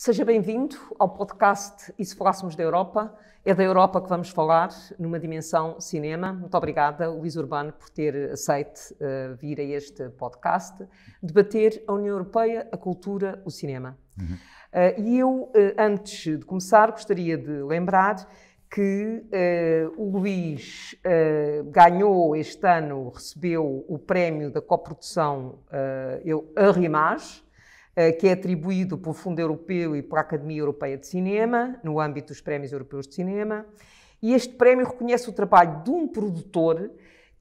Seja bem-vindo ao podcast E se falássemos da Europa? É da Europa que vamos falar, numa dimensão cinema. Muito obrigada, Luís Urbano, por ter aceito uh, vir a este podcast debater a União Europeia, a cultura, o cinema. Uhum. Uh, e eu, uh, antes de começar, gostaria de lembrar que o Luís ganhou este ano, recebeu o prémio da coprodução uh, eu, Arrimage, eh, que é atribuído pelo Fundo Europeu e pela Academia Europeia de Cinema, no âmbito dos Prémios Europeus de Cinema. E este prémio reconhece o trabalho de um produtor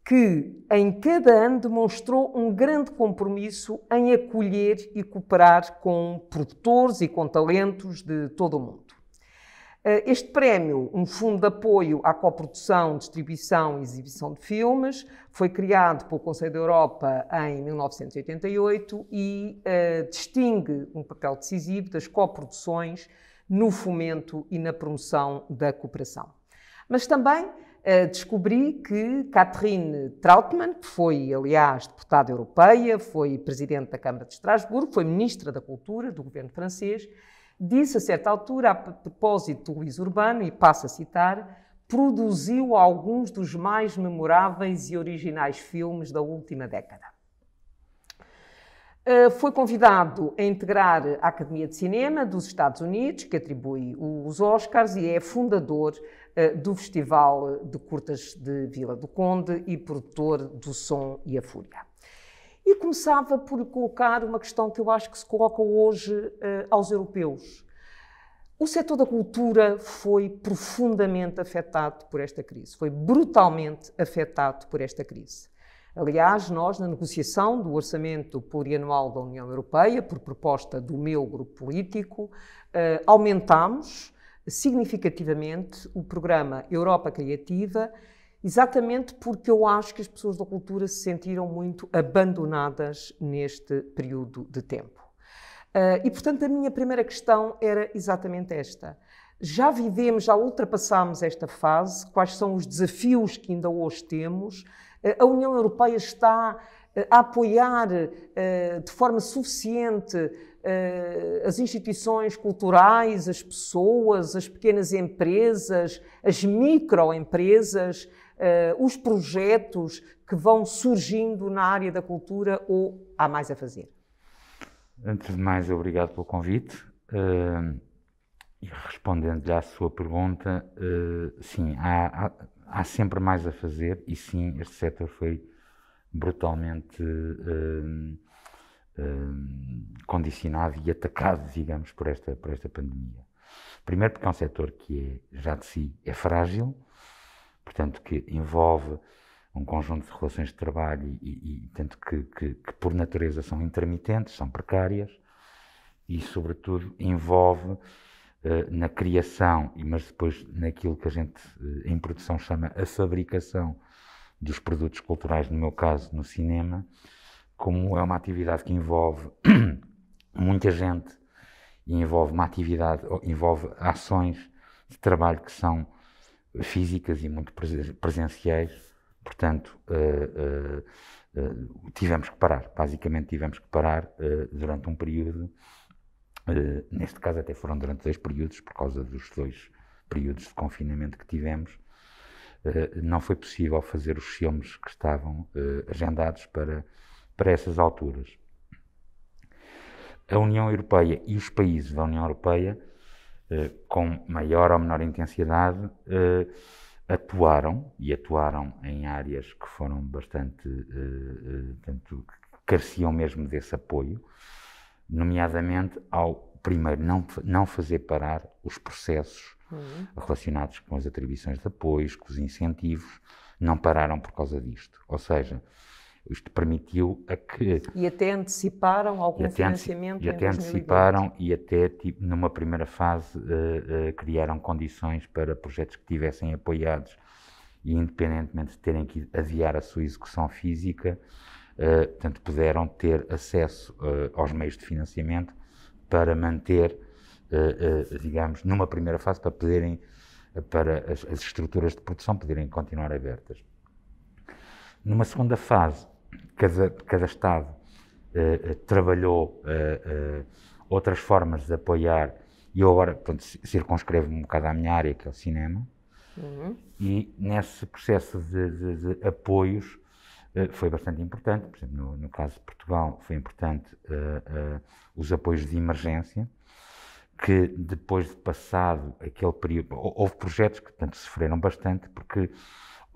que, em cada ano, demonstrou um grande compromisso em acolher e cooperar com produtores e com talentos de todo o mundo. Eh, este prémio, um fundo de apoio à coprodução, distribuição e exibição de filmes, foi criado pelo Conselho da Europa em 1988 e eh, distingue um papel decisivo das coproduções no fomento e na promoção da cooperação. Mas também eh, descobri que Catherine Trautmann, que foi, aliás, deputada europeia, foi presidente da Câmara de Estrasburgo, foi ministra da Cultura do governo francês, Disse a certa altura, a propósito do Luís Urbano, e passo a citar, produziu alguns dos mais memoráveis e originais filmes da última década. Eh, foi convidado a integrar a Academia de Cinema dos Estados Unidos, que atribui os Oscars, e é fundador eh, do Festival de Curtas de Vila do Conde e produtor do Som e a Fúria. E começava por colocar uma questão que eu acho que se coloca hoje uh, aos europeus. O setor da cultura foi profundamente afetado por esta crise, foi brutalmente afetado por esta crise. Aliás, nós, na negociação do orçamento plurianual da União Europeia, por proposta do meu grupo político, eh, aumentámos significativamente o programa Europa Criativa exatamente porque eu acho que as pessoas da cultura se sentiram muito abandonadas neste período de tempo. Uh, e, portanto, a minha primeira questão era exatamente esta. Já vivemos, já ultrapassámos esta fase, quais são os desafios que ainda hoje temos? Uh, a União Europeia está uh, a apoiar de forma suficiente as instituições culturais, as pessoas, as pequenas empresas, as microempresas, uh, os projetos que vão surgindo na área da cultura ou há mais a fazer? Antes de mais, obrigado pelo convite. Uh, e respondendo-lhe à sua pergunta, uh, sim, há, há, há, sempre mais a fazer e sim, este setor foi brutalmente uh, condicionado e atacado, digamos, por esta, por esta pandemia. Primeiro porque é um setor que é, já de si é frágil, portanto, que envolve um conjunto de relações de trabalho e, e tanto que, que, que, por natureza, são intermitentes, são precárias e, sobretudo, envolve uh, na criação, mas depois naquilo que a gente uh, em produção chama a fabricação dos produtos culturais, no meu caso, no cinema, como é uma atividade que envolve muita gente e envolve uma atividade, envolve ações de trabalho que são físicas e muito presenciais, portanto, eh, eh, eh, tivemos que parar, basicamente tivemos que parar durante um período, neste caso até foram durante dois períodos, por causa dos dois períodos de confinamento que tivemos, não foi possível fazer os filmes que estavam agendados para, para essas alturas. A União Europeia e os países da União Europeia eh, com maior ou menor intensidade, eh, atuaram e atuaram em áreas que foram bastante, eh, portanto, careciam mesmo desse apoio, nomeadamente ao primeiro não, não fazer parar os processos uhum. relacionados com as atribuições de apoios, com os incentivos, não pararam por causa disto. Ou seja, isto permitiu a que... E até anteciparam algum e financiamento E até anteciparam e até, tipo, numa primeira fase, uh, uh, criaram condições para projetos que tivessem apoiados e independentemente de terem que adiar a sua execução física, uh, puderam ter acesso uh, aos meios de financiamento para manter, uh, digamos, numa primeira fase, para poderem, para as, as estruturas de produção poderem continuar abertas. Numa segunda fase, cada, cada Estado uh, trabalhou uh, outras formas de apoiar, e eu agora portanto, circunscrevo-me um bocado à minha área, que é o cinema, uhum. e nesse processo de, de, de apoios foi bastante importante, por exemplo, no, no caso de Portugal foi importante os apoios de emergência, que depois de passado aquele período, houve projetos que portanto sofreram bastante porque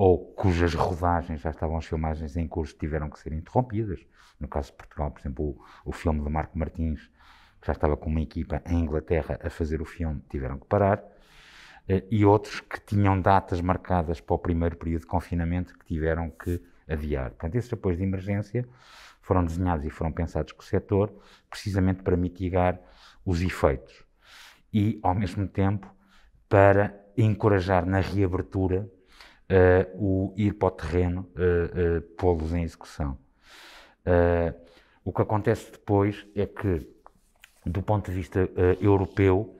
ou cujas rodagens já estavam as filmagens em curso tiveram que ser interrompidas. No caso de Portugal, por exemplo, o, o filme de Marco Martins, que já estava com uma equipa em Inglaterra a fazer o filme, tiveram que parar. Eh, e outros que tinham datas marcadas para o primeiro período de confinamento que tiveram que adiar. Portanto, esses apoios de emergência foram desenhados e foram pensados com o setor precisamente para mitigar os efeitos e, ao mesmo tempo, para encorajar na reabertura o ir para o terreno, eh, eh, pô-los em execução. Eh, o que acontece depois é que, do ponto de vista europeu,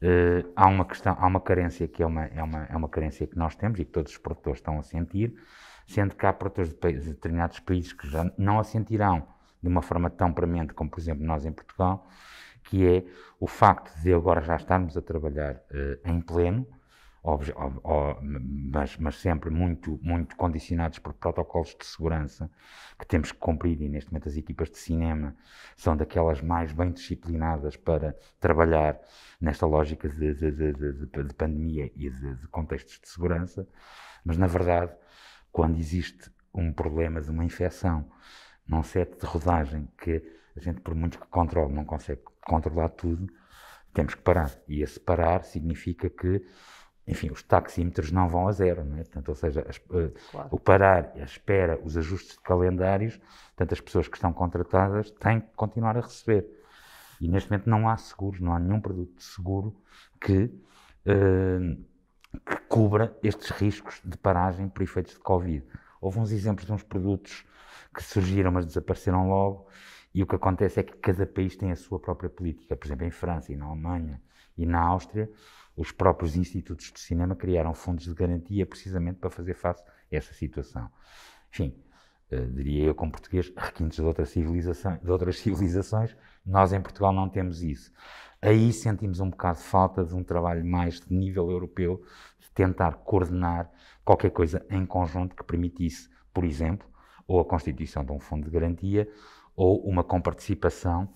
Uh, há uma questão, há uma carência que é uma, é, uma, é uma carência que nós temos e que todos os produtores estão a sentir, sendo que há produtores de, países, de determinados países que já não a sentirão de uma forma tão premente como, por exemplo, nós em Portugal, que é o facto de agora já estarmos a trabalhar uh, em pleno, mas, mas, sempre muito, muito condicionados por protocolos de segurança que temos que cumprir. E neste momento, as equipas de cinema são daquelas mais bem disciplinadas para trabalhar nesta lógica de, de, de, de pandemia e de, contextos de segurança. Mas, na verdade, quando existe um problema de uma infecção num set de rodagem que a gente, por muito que controle, não consegue controlar tudo, temos que parar. E esse parar significa que enfim, os taxímetros não vão a zero, não é? Portanto, ou seja, as, eh, claro. o parar, a espera, os ajustes de calendários, portanto, as pessoas que estão contratadas têm que continuar a receber. E neste momento não há seguros, não há nenhum produto de seguro que, eh, que cubra estes riscos de paragem por efeitos de Covid. Houve uns exemplos de uns produtos que surgiram, mas desapareceram logo, e o que acontece é que cada país tem a sua própria política. Por exemplo, em França e na Alemanha e na Áustria, os próprios institutos de cinema criaram fundos de garantia precisamente para fazer face a essa situação. Enfim, uh, diria eu como português, requintes de, outra de outras civilizações, nós em Portugal não temos isso. Aí sentimos um bocado de falta de um trabalho mais de nível europeu, de tentar coordenar qualquer coisa em conjunto que permitisse, por exemplo, ou a constituição de um fundo de garantia, ou uma comparticipação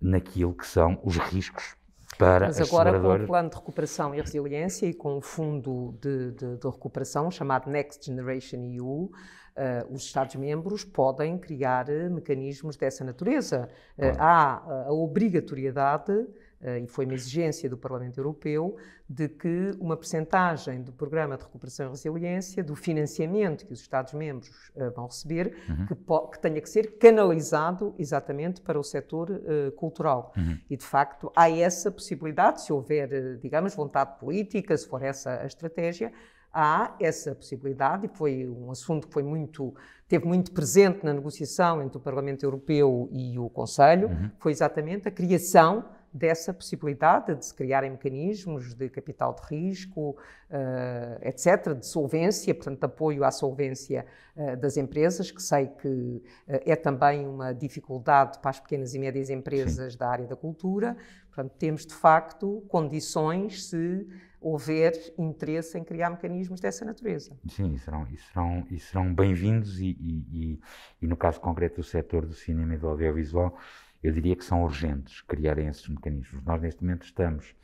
naquilo que são os riscos para Mas agora com o plano de recuperação e resiliência e com o fundo de, de, de recuperação chamado Next Generation EU, Uh, eh, os Estados-membros podem criar eh, mecanismos dessa natureza. Uh, há a obrigatoriedade eh, e foi uma exigência do Parlamento Europeu, de que uma percentagem do Programa de Recuperação e Resiliência, do financiamento que os Estados-membros eh, vão receber, uhum. que, que, tenha que ser canalizado exatamente para o setor uh, cultural. Uhum. E, de facto, há essa possibilidade, se houver, digamos, vontade política, se for essa a estratégia, há essa possibilidade, e foi um assunto que foi muito, teve muito presente na negociação entre o Parlamento Europeu e o Conselho, uhum. foi exatamente a criação dessa possibilidade de se criarem mecanismos de capital de risco, uh, eh, etc., de solvência, portanto, de apoio à solvência uh, das empresas, que sei que uh, é também uma dificuldade para as pequenas e médias empresas Sim. da área da cultura. Portanto, temos de facto condições se houver interesse em criar mecanismos dessa natureza. Sim, e serão, e serão, e serão bem-vindos, e, e, e, no caso concreto do setor do cinema e do audiovisual eu diria que são urgentes criarem esses mecanismos. Nós, neste momento, estamos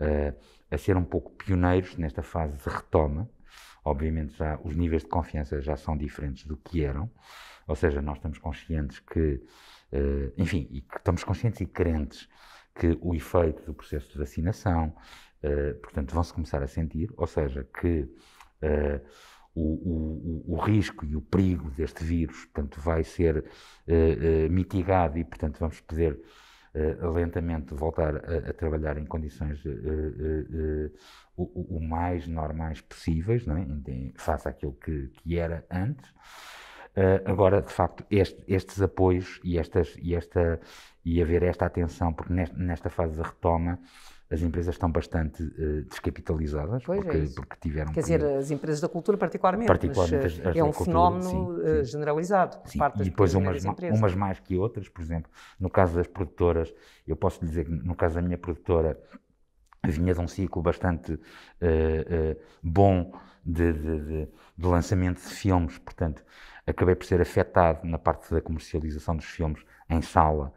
uh, a ser um pouco pioneiros nesta fase de retoma. Obviamente, já os níveis de confiança já são diferentes do que eram, ou seja, nós estamos conscientes que, uh, enfim, e que estamos conscientes e crentes que o efeito do processo de vacinação, uh, portanto, vão-se começar a sentir, ou seja, que o, o, o, risco e o perigo deste vírus, portanto, vai ser uh, uh, mitigado e, portanto, vamos poder uh, lentamente voltar a, a, trabalhar em condições o, o, mais normais possíveis, não é? face àquilo que, que era antes. agora, de facto, este, estes apoios e, estas, e, esta, e haver esta atenção, porque nesta, nesta fase da retoma, as empresas estão bastante uh, descapitalizadas pois é porque, é porque tiveram. Quer dizer, as empresas da cultura, particularmente. particularmente as, eh, as é um cultura, fenómeno sim, eh, sim. generalizado. Sim, e depois umas, umas, mais que outras, por exemplo, no caso das produtoras, eu posso dizer que no caso da minha produtora vinha de um ciclo bastante uh, uh, bom de, de, de, de lançamento de filmes, portanto, acabei por ser afetado na parte da comercialização dos filmes em sala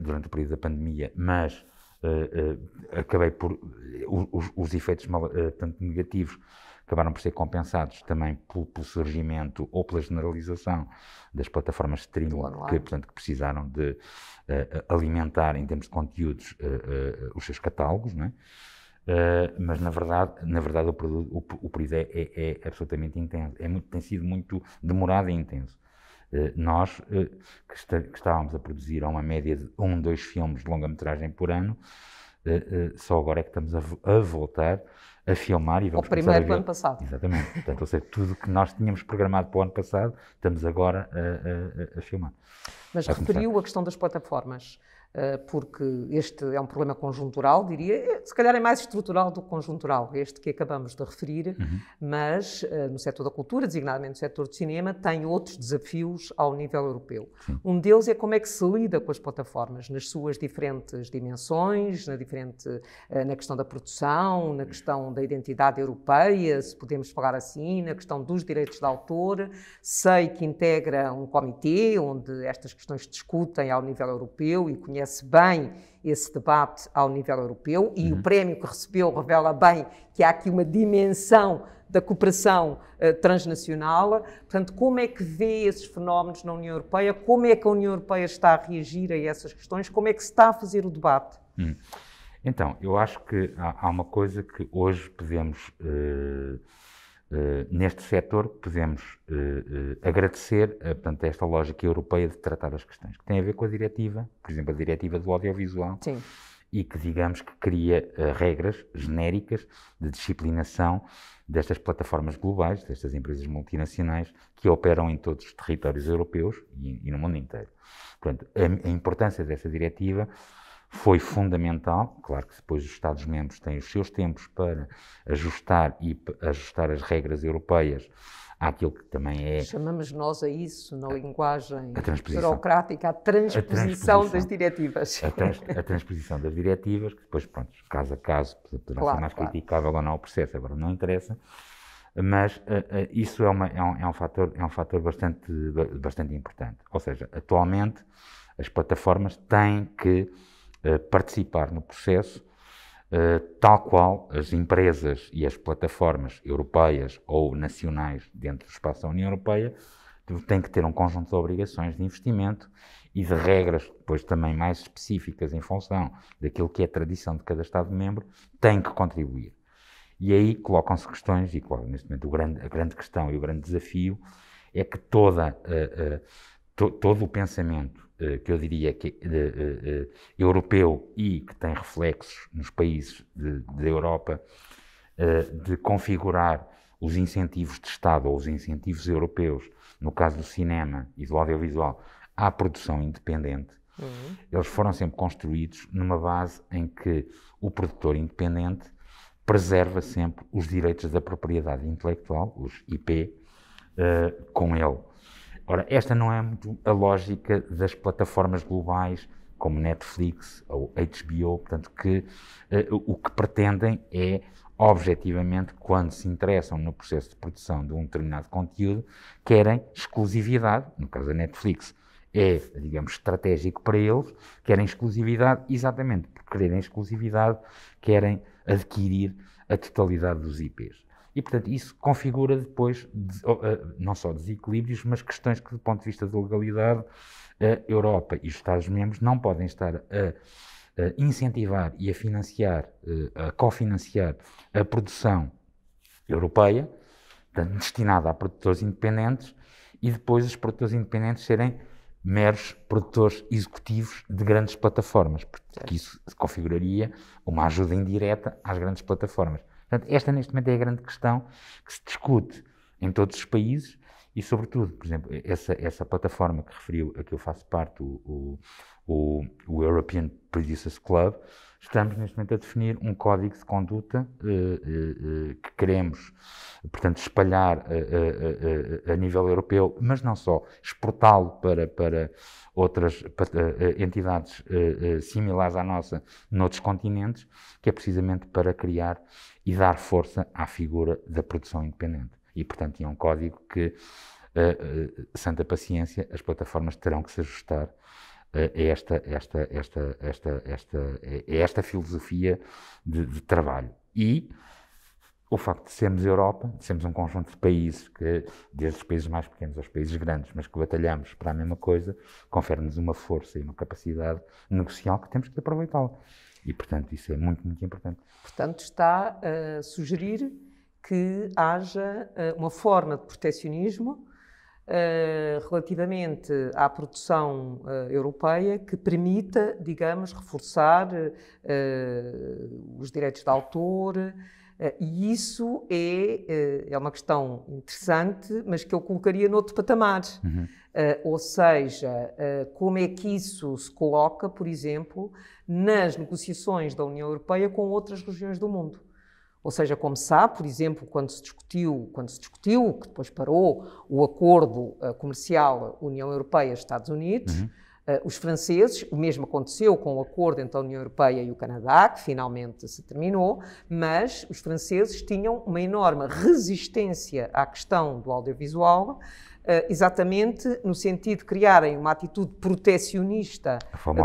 durante o período da pandemia, mas eh, eh, acabei por. Eh, os, os efeitos mal, tanto negativos acabaram por ser compensados também pelo, pelo, surgimento ou pela generalização das plataformas de streaming, que, portanto, que precisaram de uh, alimentar, em termos de conteúdos, uh, uh, os seus catálogos, não é? mas na verdade, na verdade o, produto, o, o período é, é, é absolutamente intenso, é muito, tem sido muito demorado e intenso. Eh, nós, eh, que, está, que estávamos a produzir a uma média de um, dois filmes de longa-metragem por ano, eh, só agora é que estamos a, a voltar a filmar e vamos o primeiro do ano passado. Exatamente. Portanto, ou seja, tudo que nós tínhamos programado para o ano passado, estamos agora a, a, a filmar. Mas a referiu começar. a questão das plataformas. Eh, porque este é um problema conjuntural, diria, eh, se calhar é mais estrutural do que conjuntural, este que acabamos de referir, uhum. mas eh, no setor da cultura, designadamente no setor do cinema, tem outros desafios ao nível europeu. Sim. Um deles é como é que se lida com as plataformas, nas suas diferentes dimensões, na, diferente, na questão da produção, na questão da identidade europeia, se podemos falar assim, na questão dos direitos de autor. Sei que integra um comitê onde estas questões se discutem ao nível europeu e conhece conhece bem esse debate ao nível europeu e uhum. o prémio que recebeu revela bem que há aqui uma dimensão da cooperação uh, transnacional. Portanto, como é que vê esses fenómenos na União Europeia? Como é que a União Europeia está a reagir a essas questões? Como é que se está a fazer o debate? Uhum. Então, eu acho que há, há, uma coisa que hoje podemos. Uh eh, neste setor podemos uh, uh, agradecer a, portanto, a esta lógica europeia de tratar as questões, que tem a ver com a diretiva, por exemplo, a diretiva do audiovisual, Sim. e que, digamos, que cria regras genéricas de disciplinação destas plataformas globais, destas empresas multinacionais que operam em todos os territórios europeus e, e no mundo inteiro. Portanto, a, a importância dessa diretiva foi fundamental. Claro que depois os Estados-membros têm os seus tempos para ajustar e ajustar as regras europeias àquilo que também é. Chamamos nós a isso, na linguagem a burocrática, a transposição, a transposição, das diretivas. A, trans, a, transposição das diretivas, que depois, pronto, caso a caso, poderá claro, ser mais claro. criticável ou não o processo, agora não interessa. Mas uh, uh, isso é, uma, é, um, é, um, fator, é um fator bastante, bastante importante. Ou seja, atualmente as plataformas têm que eh, participar no processo, eh, tal qual as empresas e as plataformas europeias ou nacionais dentro do espaço da União Europeia têm que ter um conjunto de obrigações de investimento e de regras, depois também mais específicas em função daquilo que é a tradição de cada Estado-membro, têm que contribuir. E aí colocam-se questões, e claro, neste momento grande, a grande questão e o grande desafio é que toda, uh, uh, to, todo o pensamento uh, que eu diria que uh, europeu e que tem reflexos nos países da Europa de configurar os incentivos de Estado ou os incentivos europeus, no caso do cinema e do audiovisual, à produção independente, uhum. eles foram sempre construídos numa base em que o produtor independente preserva sempre os direitos da propriedade intelectual, os IP, uh, com ele Ora, esta não é muito a lógica das plataformas globais como Netflix ou HBO, portanto, que eh, o que pretendem é, objetivamente, quando se interessam no processo de produção de um determinado conteúdo, querem exclusividade, no caso da Netflix, é, digamos, estratégico para eles, querem exclusividade, exatamente por quererem exclusividade, querem adquirir a totalidade dos IPs. E, portanto, isso configura depois eh, não só desequilíbrios, mas questões que, do ponto de vista da legalidade, a Europa e os Estados-membros não podem estar a incentivar e a financiar, eh, a cofinanciar a produção europeia, destinada a produtores independentes, e depois os produtores independentes serem meros produtores executivos de grandes plataformas, porque isso configuraria uma ajuda indireta às grandes plataformas. Portanto, esta neste momento é a grande questão que se discute em todos os países e, sobretudo, por exemplo, essa, essa plataforma que referiu, a que eu faço parte, o, o, o European Producers Club, estamos neste momento a definir um código de conduta eh, eh, eh, que queremos, portanto, espalhar a nível europeu, mas não só, exportá-lo para, para outras para, entidades similares à nossa noutros continentes, que é precisamente para criar e dar força à figura da produção independente. E, portanto, é um código que, santa paciência, as plataformas terão que se ajustar eh, é esta, esta, esta, esta, esta, é, é esta filosofia de, de trabalho. E o facto de sermos Europa, de sermos um conjunto de países, que, desde os países mais pequenos aos países grandes, mas que batalhamos para a mesma coisa, confere-nos uma força e uma capacidade negocial que temos que aproveitá-la. E, portanto, isso é muito, muito importante. Portanto, está a sugerir que haja eh, uma forma de proteccionismo eh, relativamente à produção eh, europeia que permita, digamos, reforçar eh, os direitos de autor. E isso é, é uma questão interessante, mas que eu colocaria noutro patamar. Uhum. Ou seja, como é que isso se coloca, por exemplo, nas negociações da União Europeia com outras regiões do mundo? Ou seja, como sabe, por exemplo, quando se discutiu, quando se discutiu, que depois parou, o acordo eh, comercial União Europeia-Estados Unidos, uhum. Eh, os franceses, o mesmo aconteceu com o acordo entre a União Europeia e o Canadá, que finalmente se terminou, mas os franceses tinham uma enorme resistência à questão do audiovisual ah, exatamente no sentido de criarem uma atitude protecionista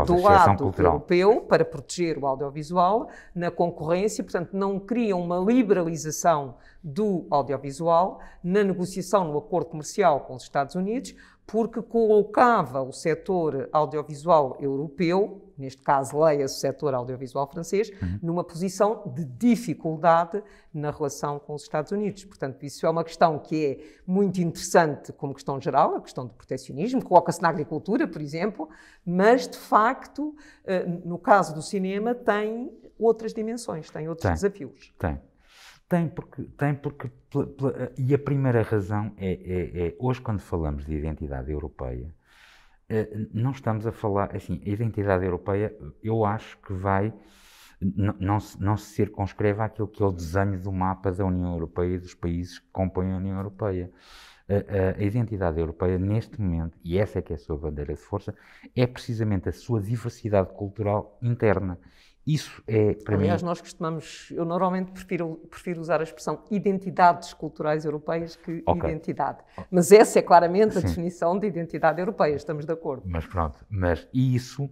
do lado Cultural. europeu para proteger o audiovisual na concorrência, portanto, não criam uma liberalização do audiovisual na negociação no acordo comercial com os Estados Unidos, porque colocava o setor audiovisual europeu neste caso, leia-se o setor audiovisual francês, uhum. numa posição de dificuldade na relação com os Estados Unidos. Portanto, isso é uma questão que é muito interessante como questão geral, a questão do proteccionismo, coloca-se na agricultura, por exemplo, mas, de facto, eh, no caso do cinema, tem outras dimensões, tem outros tem, desafios. Tem. Tem porque, tem porque e a primeira razão é, é, é hoje quando falamos de identidade europeia, eh, não estamos a falar, é assim, a identidade europeia, eu acho que vai, não, não, se, não se circunscreve àquilo que é o desenho do mapa da União Europeia e dos países que compõem a União Europeia. A, eh, a, eh, a identidade europeia, neste momento, e essa é que é a sua bandeira de força, é precisamente a sua diversidade cultural interna. Isso é para Aliás, mim. Aliás, nós costumamos, eu normalmente prefiro, prefiro usar a expressão identidades culturais europeias que okay. identidade. Mas essa é claramente Sim. a definição de identidade europeia, estamos de acordo. Mas pronto, mas isso,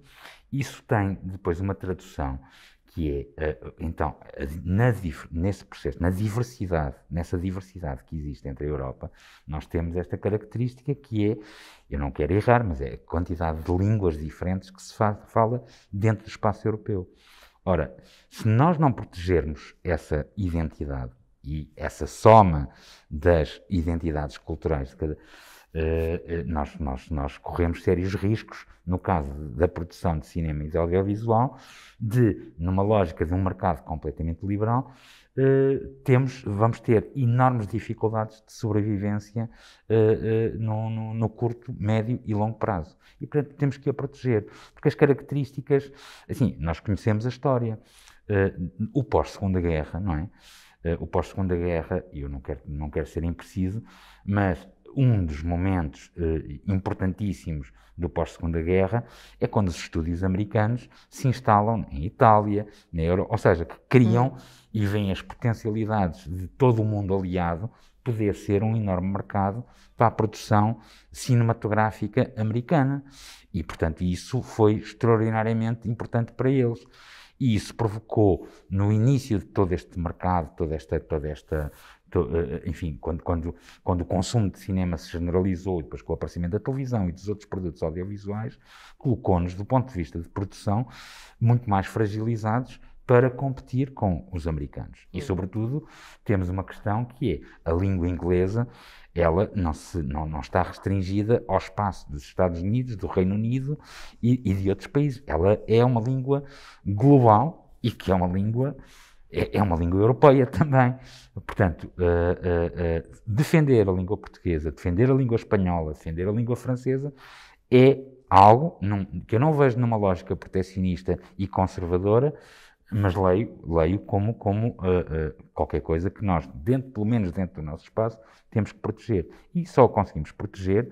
isso tem depois uma tradução que é, eh, então, na, nesse processo, na diversidade, nessa diversidade que existe entre a Europa, nós temos esta característica que é, eu não quero errar, mas é a quantidade de línguas diferentes que se fala dentro do espaço europeu. Ora, se nós não protegermos essa identidade e essa soma das identidades culturais de cada. Uh, nós, nós, nós, corremos sérios riscos, no caso da produção de cinema e de audiovisual, de, numa lógica de um mercado completamente liberal, eh, temos, vamos ter enormes dificuldades de sobrevivência eh, eh, no, no, no, curto, médio e longo prazo. E, portanto, temos que a proteger, porque as características, assim, nós conhecemos a história, o pós-segunda guerra, não é? o pós-segunda guerra, eu não quero, não quero ser impreciso, mas um dos momentos eh, importantíssimos do pós-segunda guerra é quando os estúdios americanos se instalam em Itália, na Europa, ou seja, que criam hum. e veem as potencialidades de todo o mundo aliado poder ser um enorme mercado para a produção cinematográfica americana. E, portanto, isso foi extraordinariamente importante para eles. E isso provocou, no início de todo este mercado, toda esta, toda esta, eh, eh, enfim, quando, quando, quando o consumo de cinema se generalizou, depois com o aparecimento da televisão e dos outros produtos audiovisuais, colocou-nos, do ponto de vista de produção, muito mais fragilizados para competir com os americanos. E, sobretudo, temos uma questão que é a língua inglesa, ela não, se, não, não está restringida ao espaço dos Estados Unidos, do Reino Unido e, e de outros países. Ela é uma língua global e que é uma língua é, é uma língua europeia também. Portanto, uh, uh, defender a língua portuguesa, defender a língua espanhola, defender a língua francesa é algo num, que eu não vejo numa lógica proteccionista e conservadora, mas leio, leio como, como uh, uh, qualquer coisa que nós, dentro, pelo menos dentro do nosso espaço, temos que proteger. E só conseguimos proteger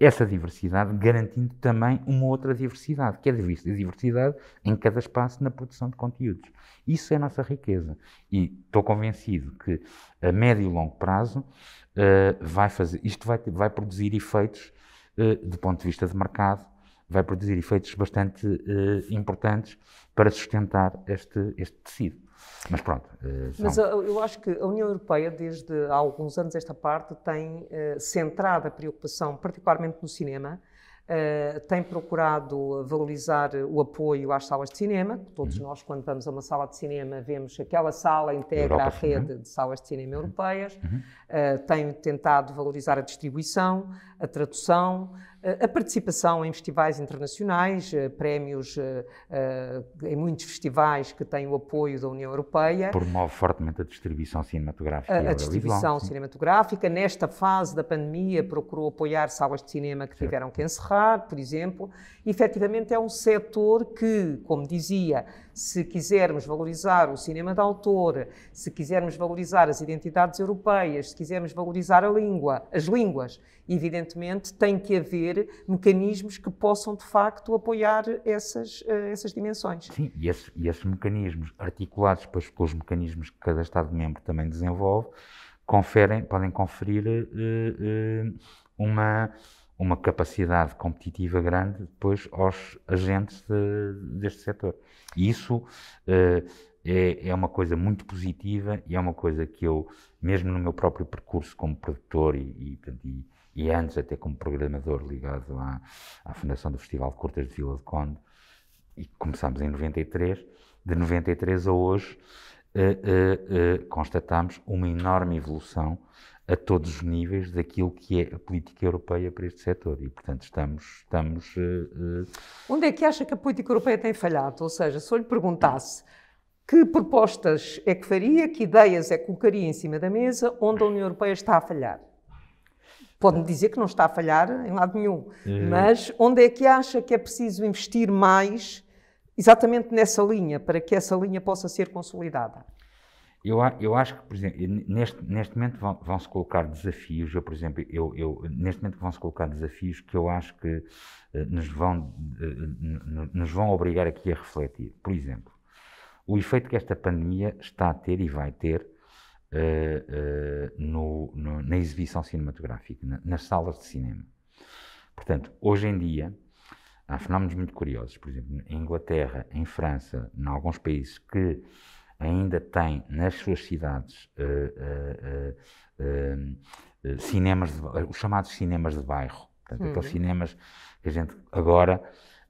essa diversidade garantindo também uma outra diversidade, que é a diversidade em cada espaço na produção de conteúdos. Isso é a nossa riqueza. E estou convencido que a médio e longo prazo uh, vai fazer, isto vai, vai produzir efeitos uh, do ponto de vista de mercado vai produzir efeitos bastante eh, importantes para sustentar este, este tecido. Mas pronto. Eh, são... Mas eh, eu acho que a União Europeia, desde há alguns anos esta parte, tem eh, centrado a preocupação, particularmente no cinema, Uh, tem procurado valorizar o apoio às salas de cinema. Todos uhum. nós, quando vamos a uma sala de cinema, vemos que aquela sala integra Europa, a rede uhum. de salas de cinema uhum. europeias. Uhum. Uh, tem tentado valorizar a distribuição, a tradução, a participação em festivais internacionais, eh, prémios eh, eh, em muitos festivais que têm o apoio da União Europeia. Promove fortemente a distribuição cinematográfica. A, a distribuição cinematográfica. Nesta fase da pandemia, procurou apoiar salas de cinema que certo. tiveram que encerrar, por exemplo. E, efetivamente, é um setor que, como dizia, se quisermos valorizar o cinema de autor, se quisermos valorizar as identidades europeias, se quisermos valorizar a língua, as línguas, evidentemente tem que haver mecanismos que possam de facto apoiar essas, eh, essas dimensões. Sim, e, e esses mecanismos articulados depois pelos mecanismos que cada Estado-membro também desenvolve, conferem, podem conferir uh, uh, uma uma capacidade competitiva grande depois aos agentes de, deste setor. E isso eh, é, é, uma coisa muito positiva e é uma coisa que eu, mesmo no meu próprio percurso como produtor e, e, e antes até como programador ligado à, à Fundação do Festival de Curtas de Vila de Conde, e começámos em 93, de 93 a hoje, eh, eh, eh, constatamos uma enorme evolução a todos os níveis daquilo que é a política europeia para este setor. E, portanto, estamos. estamos uh, uh... Onde é que acha que a política europeia tem falhado? Ou seja, se eu lhe perguntasse que propostas é que faria, que ideias é que colocaria em cima da mesa, onde a União Europeia está a falhar? Pode-me dizer que não está a falhar em lado nenhum, eh. mas onde é que acha que é preciso investir mais exatamente nessa linha, para que essa linha possa ser consolidada? Eu, eu acho que, por exemplo, neste, neste momento vão, se colocar desafios. Eu, por exemplo, eu, eu, neste momento vão se colocar desafios que eu acho que eh, nos, vão, eh, nos vão obrigar aqui a refletir. Por exemplo, o efeito que esta pandemia está a ter e vai ter eh, no, no, na exibição cinematográfica, na, nas salas de cinema. Portanto, hoje em dia, há fenómenos muito curiosos. Por exemplo, em Inglaterra, em França, em alguns países que ainda tem nas suas cidades eh, eh, eh, cinemas, de, os chamados cinemas de bairro. Portanto, uhum. aqueles cinemas que a gente agora,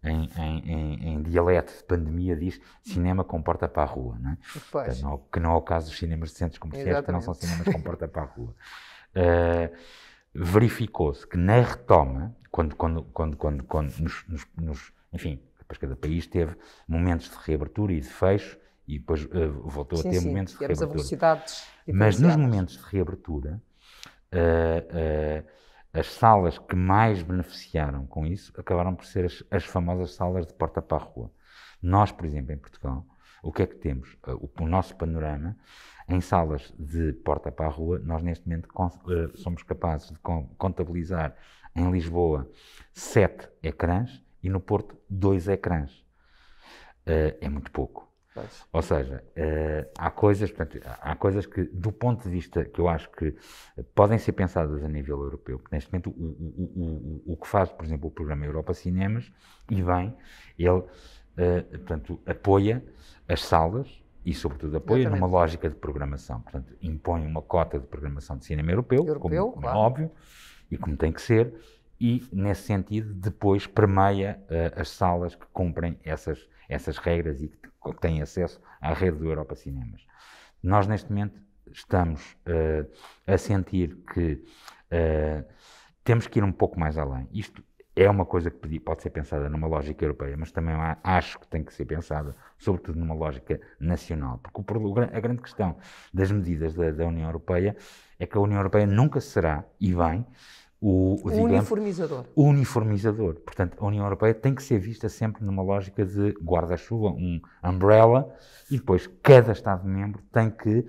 em, em, em, dialeto de pandemia, diz cinema com porta para a rua. Não é? Portanto, não, que não é o caso dos cinemas de centros comerciais, Exatamente. que não são cinemas com porta para a rua. Uh, Verificou-se que na retoma, quando, quando, quando, quando, quando nos, nos, nos enfim, depois cada país teve momentos de reabertura e de fecho, e depois uh, voltou sim, a ter sim, momentos de reabertura. Velocidades Mas nos momentos de reabertura, uh, uh, as salas que mais beneficiaram com isso acabaram por ser as, as, famosas salas de porta para a rua. Nós, por exemplo, em Portugal, o que é que temos? O, o, nosso panorama, em salas de porta para a rua, nós neste momento somos capazes de contabilizar em Lisboa sete ecrãs e no Porto dois ecrãs. é muito pouco. Pois. Ou seja, uh, há, coisas, portanto, há coisas que, do ponto de vista que eu acho que podem ser pensadas a nível europeu, neste momento o, o, o, o que faz, por exemplo, o programa Europa Cinemas, e bem, ele uh, portanto, apoia as salas e, sobretudo, apoia Exatamente. numa lógica de programação. Portanto, impõe uma cota de programação de cinema europeu, europeu como, como é claro. é óbvio, e como tem que ser, e, nesse sentido, depois permeia uh, as salas que cumprem essas, essas regras e que têm acesso à rede do Europa Cinemas. Nós, neste momento, estamos uh, a sentir que uh, temos que ir um pouco mais além. Isto é uma coisa que pode ser pensada numa lógica europeia, mas também acho que tem que ser pensada, sobretudo numa lógica nacional. Porque o, a grande questão das medidas da, da União Europeia é que a União Europeia nunca será, e bem, o, o digamos, uniformizador. uniformizador. Portanto, a União Europeia tem que ser vista sempre numa lógica de guarda-chuva, um umbrella, e depois cada Estado-membro tem que,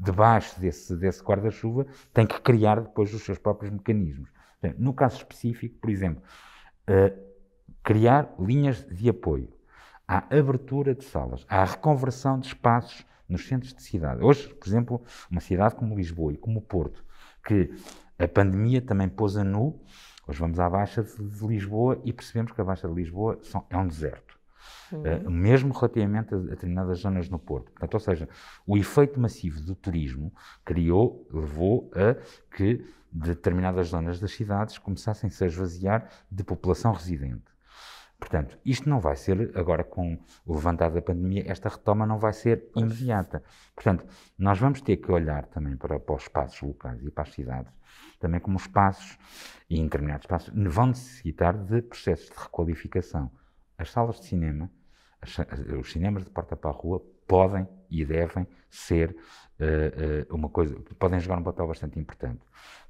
debaixo desse, desse guarda-chuva, tem que criar depois os seus próprios mecanismos. Portanto, no caso específico, por exemplo, uh, criar linhas de apoio à abertura de salas, à reconversão de espaços nos centros de cidade. Hoje, por exemplo, uma cidade como Lisboa e como Porto, que a pandemia também pôs a nu. Hoje vamos à Baixa de Lisboa e percebemos que a Baixa de Lisboa são, é um deserto. Uhum. Eh, mesmo relativamente a determinadas zonas no Porto. Portanto, ou seja, o efeito massivo do turismo criou, levou a que determinadas zonas das cidades começassem -se a esvaziar de população residente. Portanto, isto não vai ser, agora com o levantar da pandemia, esta retoma não vai ser imediata. Portanto, nós vamos ter que olhar também para, para os espaços locais e para as cidades, também como espaços, e em determinados espaços, vão necessitar de processos de requalificação. As salas de cinema, as, os cinemas de porta para a rua, podem e devem ser uh, uh, uma coisa, podem jogar um papel bastante importante.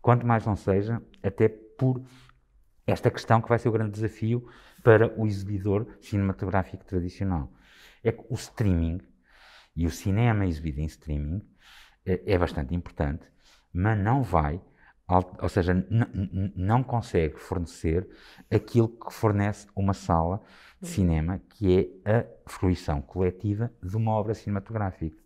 Quanto mais não seja, até por esta questão que vai ser o grande desafio para o exibidor cinematográfico tradicional. É que o streaming e o cinema exibido em streaming é, é bastante importante, mas não vai, ou seja, não consegue fornecer aquilo que fornece uma sala de uhum. cinema, que é a fruição coletiva de uma obra cinematográfica.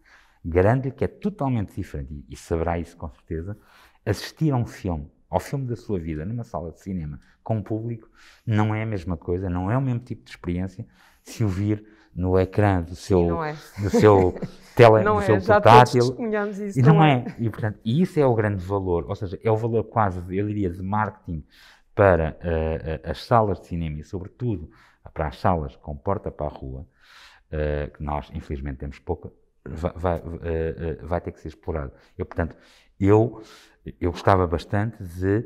Garanto-lhe que é totalmente diferente, e saberá isso com certeza, assistir a um filme ao filme da sua vida numa sala de cinema com o público não é a mesma coisa, não é o mesmo tipo de experiência se o vir no ecrã do seu, é. do seu, tele, não do é, seu é. portátil. Isso, e não, é. é. E, portanto, isso é o grande valor, ou seja, é o valor quase, eu diria, de marketing para uh, as salas de cinema e, sobretudo, para as salas com porta para a rua, uh, que nós, infelizmente, temos pouca, vai, vai, uh, vai ter que ser explorado. Eu, portanto, eu, eu gostava bastante de,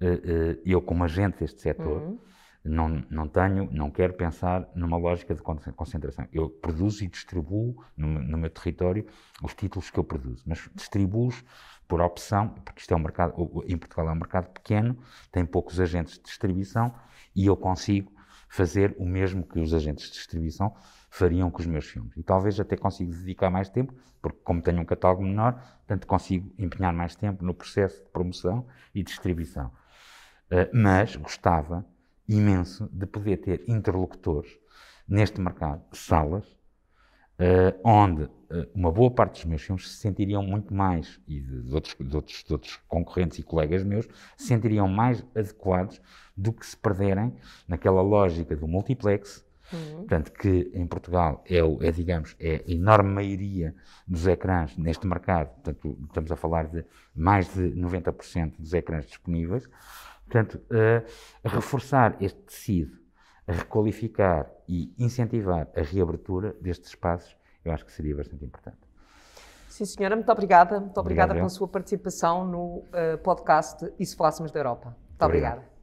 eh, eh, eu como agente deste setor, uhum. não, não tenho, não quero pensar numa lógica de concentração. Eu produzo e distribuo no, no meu território os títulos que eu produzo, mas distribuo-os por opção, porque isto é um mercado, em Portugal é um mercado pequeno, tem poucos agentes de distribuição e eu consigo fazer o mesmo que os agentes de distribuição, fariam com os meus filmes. E talvez até consiga dedicar mais tempo, porque como tenho um catálogo menor, tanto consigo empenhar mais tempo no processo de promoção e distribuição. Eh, mas gostava imenso de poder ter interlocutores neste mercado, salas, eh, onde eh, uma boa parte dos meus filmes se sentiriam muito mais, e dos outros, de outros, de outros concorrentes e colegas meus, se sentiriam mais adequados do que se perderem naquela lógica do multiplex, Uhum. Portanto, que em Portugal é, é, digamos, é a enorme maioria dos ecrãs neste mercado. Portanto, estamos a falar de mais de 90% dos ecrãs disponíveis. Portanto, uh, reforçar este tecido, requalificar e incentivar a reabertura destes espaços, eu acho que seria bastante importante. Sim, senhora, muito obrigada. Muito obrigada Obrigado, pela sua participação no uh, podcast E se falássemos da Europa. Muito obrigada.